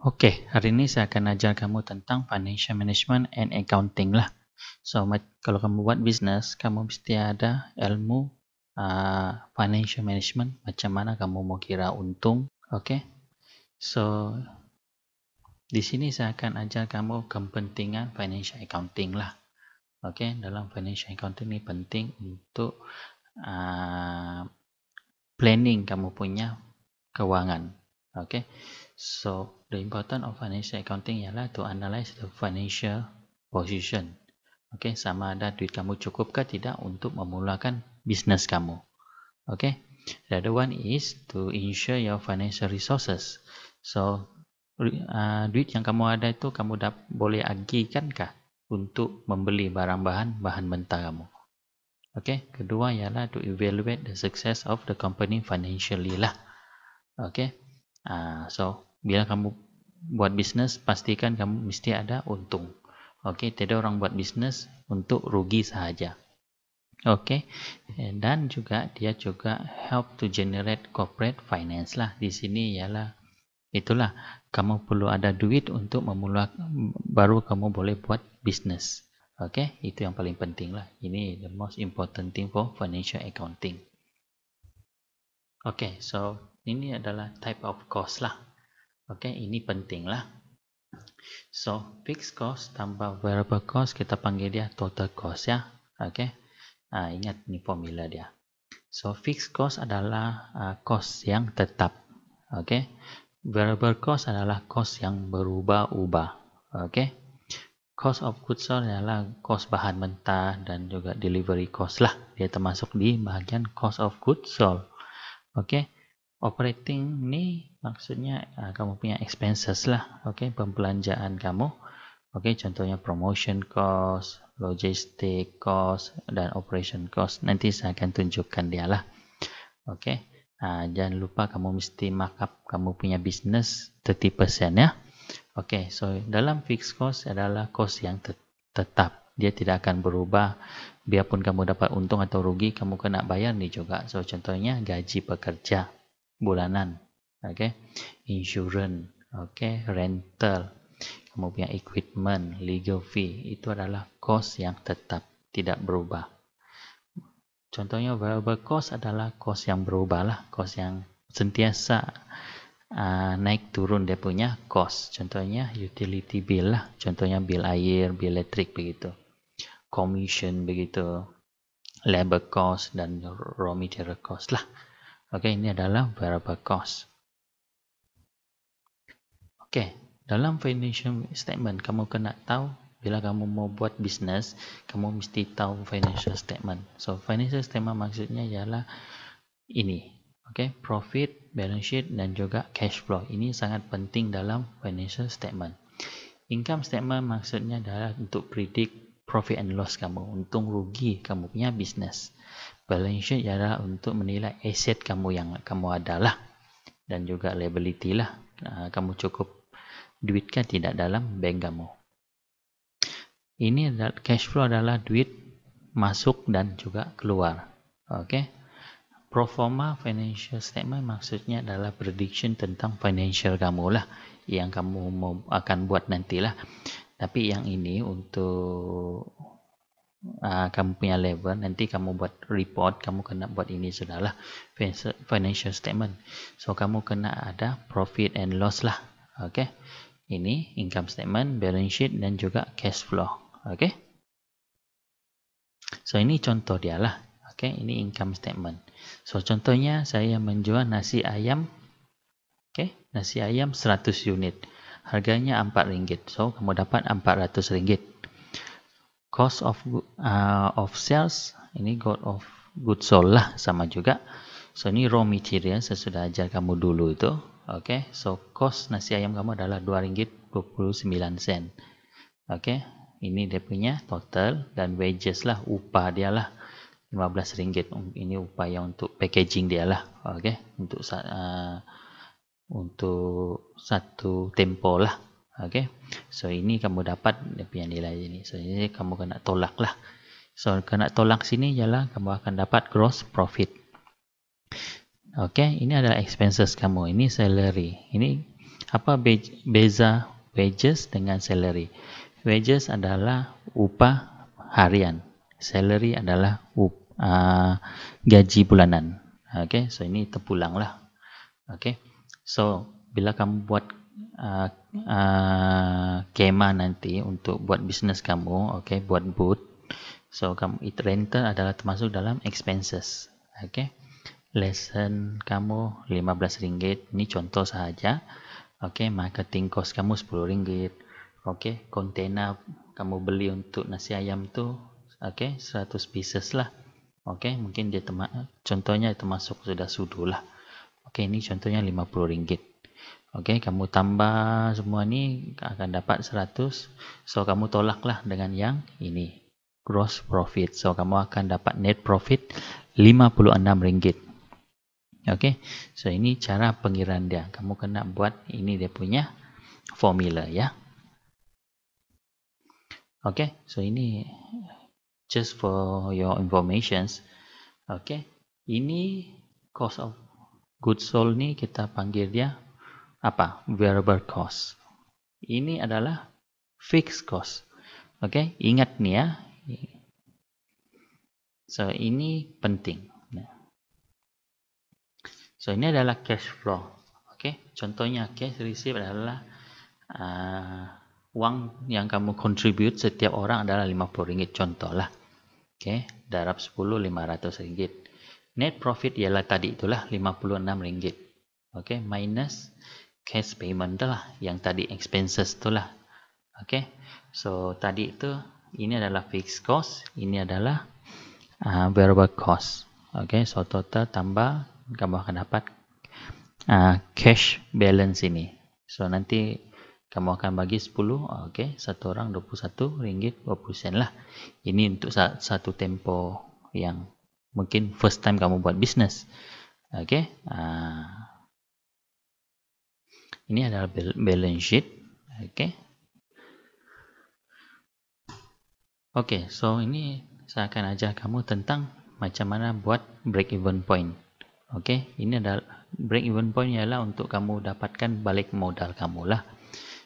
Oke, okay, hari ini saya akan ajar kamu tentang financial management and accounting lah. So, kalau kamu buat bisnes, kamu mesti ada ilmu uh, financial management. Macam mana kamu mau kira untung, oke? Okay? So, di sini saya akan ajar kamu kepentingan financial accounting lah. Oke, okay? dalam financial accounting ini penting untuk uh, planning kamu punya keuangan. Oke. Okay? So, the importance of financial accounting ialah to analyze the financial position. Okay, sama ada duit kamu cukup ke tidak untuk memulakan bisnes kamu. Okay, the other one is to ensure your financial resources. So, uh, duit yang kamu ada itu kamu dap boleh agihkan kah untuk membeli barang bahan, bahan mentah kamu. Okay, kedua ialah to evaluate the success of the company financially lah. Okay, uh, so bila kamu buat bisnis pastikan kamu mesti ada untung oke okay? tidak orang buat bisnis untuk rugi saja oke okay? Eh, dan juga dia juga help to generate corporate finance lah di sini ialah itulah kamu perlu ada duit untuk memulai baru kamu boleh buat bisnis Oke, okay, itu yang paling penting lah. Ini the most important thing for financial accounting. Oke, okay, so ini adalah type of cost lah okay, ini penting lah so fixed cost tambah variable cost kita panggil dia total cost ya okay. nah, ingat ini formula dia so fixed cost adalah uh, cost yang tetap okay. variable cost adalah cost yang berubah-ubah okay. cost of goods sold adalah cost bahan mentah dan juga delivery cost lah dia termasuk di bahagian cost of goods sold okay operating ni maksudnya uh, kamu punya expenses lah okay pembelanjaan kamu okay contohnya promotion cost logistic cost dan operation cost nanti saya akan tunjukkan dia lah okay uh, jangan lupa kamu mesti markup kamu punya business 30% ya okay so dalam fixed cost adalah cost yang te tetap dia tidak akan berubah biarpun kamu dapat untung atau rugi kamu kena bayar ni juga so contohnya gaji pekerja bulanan, okay, insurance, okay, rental, kemudian equipment, legal fee itu adalah cost yang tetap tidak berubah. Contohnya variable cost adalah cost yang berubah lah, cost yang sentiasa uh, naik turun dia punya cost. Contohnya utility bill lah, contohnya bill air, bill elektrik begitu, commission begitu, labor cost dan raw material cost lah. Oke, okay, ini adalah variable cost. Oke, okay, dalam financial statement, kamu kena tahu bila kamu mau buat bisnis, kamu mesti tahu financial statement. So, financial statement maksudnya ialah ini. Oke, okay, profit, balance sheet, dan juga cash flow. Ini sangat penting dalam financial statement. Income statement maksudnya adalah untuk predict profit and loss kamu, untung rugi kamu punya bisnis. Balance sheet ialah untuk menilai aset kamu yang kamu adalah dan juga liability lah. Ah, kamu cukup duit kan tidak dalam bank kamu. Ini adalah cash flow adalah duit masuk dan juga keluar. Oke. Okay? Proforma financial statement maksudnya adalah prediction tentang financial kamu lah yang kamu akan buat nantilah. Tapi yang ini untuk uh, kamu punya level nanti kamu buat report kamu kena buat ini sudahlah financial statement so kamu kena ada profit and loss lah okey ini income statement balance sheet dan juga cash flow okey so ini contoh dia lah okey ini income statement so contohnya saya menjual nasi ayam okey nasi ayam 100 unit harganya RM4 so kamu dapat RM400 cost of uh, of sales ini God of good soul lah sama juga so ini raw material saya sudah ajar kamu dulu itu oke okay. so cost nasi ayam kamu adalah 2 ringgit 29 sen oke okay. ini dia punya total dan wages lah upah dia lah 15 ringgit um, ini upaya untuk packaging dia lah oke okay. untuk uh, untuk satu tempo lah Okay. So ini kamu dapat punya nilai ini. So ini kamu kena tolak lah. So kena tolak sini ialah kamu akan dapat gross profit. Okay. Ini adalah expenses kamu. Ini salary. Ini apa be beza wages dengan salary. Wages adalah upah harian. Salary adalah up, uh, gaji bulanan. Okay. So ini terpulang lah. Okay. So bila kamu buat uh, uh, kemah nanti untuk buat bisnes kamu, okay, buat booth. So kamu it rental adalah termasuk dalam expenses, okay? Lesson kamu RM15, ini contoh sahaja. Okay, marketing cost kamu RM10. Okay, container kamu beli untuk nasi ayam tu, okay, 100 pieces lah. Okay, mungkin dia termasuk, contohnya termasuk sudah sudu lah. Okay, ini contohnya RM50. Okey, kamu tambah semua ni akan dapat 100. So kamu tolaklah dengan yang ini. Gross profit. So kamu akan dapat net profit RM56. Okey. So ini cara pengiraan dia. Kamu kena buat ini dia punya formula ya. Okey. So ini just for your informations. Okey. Ini cost of goods sold ni kita panggil dia apa variable cost ini adalah fixed cost oke okay? ingat nih ya so ini penting so ini adalah cash flow oke okay? contohnya cash receipt adalah uh, uang yang kamu contribute setiap orang adalah 50 ringgit contoh lah oke okay? darab 10 500 ringgit net profit ialah tadi itulah 56 ringgit oke okay? minus cash payment tu lah yang tadi expenses tu lah ok so tadi tu ini adalah fixed cost ini adalah uh, variable cost ok so total tambah kamu akan dapat uh, cash balance ini so nanti kamu akan bagi 10 ok satu orang 21 ringgit 20 sen lah ini untuk satu tempo yang mungkin first time kamu buat business ok uh, ini adalah balance sheet oke okay. oke okay, so ini saya akan ajar kamu tentang macam mana buat break even point oke okay, ini adalah break even point ialah untuk kamu dapatkan balik modal kamu lah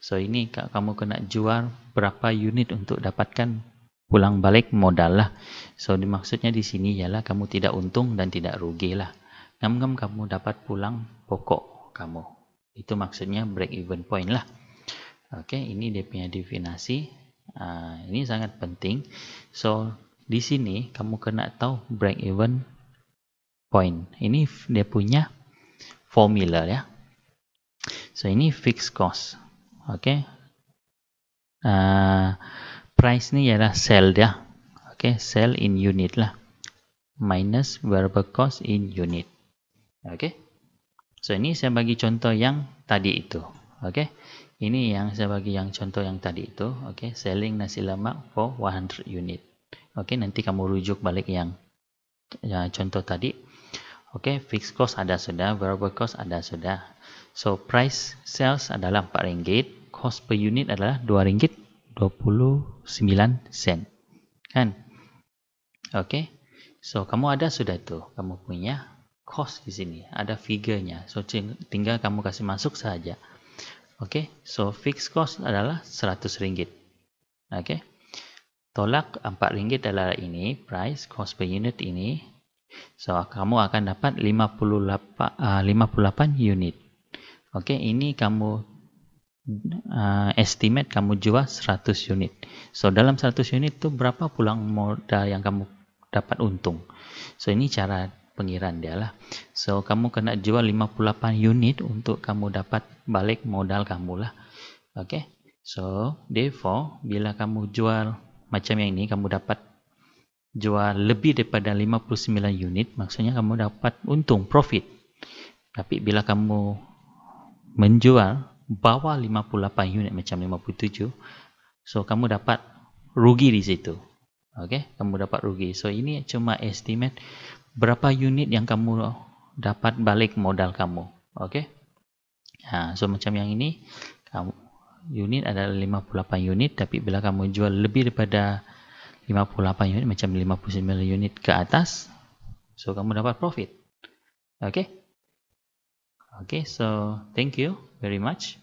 so ini kamu kena jual berapa unit untuk dapatkan pulang balik modal lah so dimaksudnya di sini ialah kamu tidak untung dan tidak rugi lah ngam-ngam kamu dapat pulang pokok kamu itu maksudnya break even point lah Okay, ini dia punya definasi uh, ini sangat penting so di sini kamu kena tahu break even point ini dia punya formula ya so ini fixed cost Okay. uh, price ni ialah sell dia Okay, sell in unit lah minus variable cost in unit Okay. So ini saya bagi contoh yang tadi itu. Okey. Ini yang saya bagi yang contoh yang tadi itu. Okey, selling nasi lemak for 100 unit. Okey, nanti kamu rujuk balik yang ya, contoh tadi. Okey, fixed cost ada sudah, variable cost ada sudah. So price sales adalah RM4, cost per unit adalah RM2.29. Kan? Okey. So kamu ada sudah itu, kamu punya cost di sini, ada figurnya. So tinggal kamu kasih masuk saja. Oke, okay? so fixed cost adalah 100 ringgit. Oke. Okay? Tolak 4 ringgit adalah ini, price cost per unit ini. So kamu akan dapat 58 uh, 58 unit. Oke, okay? ini kamu uh, estimate kamu jual 100 unit. So dalam 100 unit itu berapa pulang modal yang kamu dapat untung. So ini cara pengiran dia lah. So kamu kena jual 58 unit untuk kamu dapat balik modal kamu lah. Okay. So therefore bila kamu jual macam yang ini kamu dapat jual lebih daripada 59 unit maksudnya kamu dapat untung profit. Tapi bila kamu menjual bawah 58 unit macam 57 so kamu dapat rugi di situ. Okay, kamu dapat rugi. So ini cuma estimate berapa unit yang kamu dapat balik modal kamu. Oke. Okay? Nah, so macam yang ini kamu unit adalah 58 unit tapi bila kamu jual lebih daripada 58 unit macam 59 unit ke atas so kamu dapat profit. Oke. Okay? Oke, okay, so thank you very much.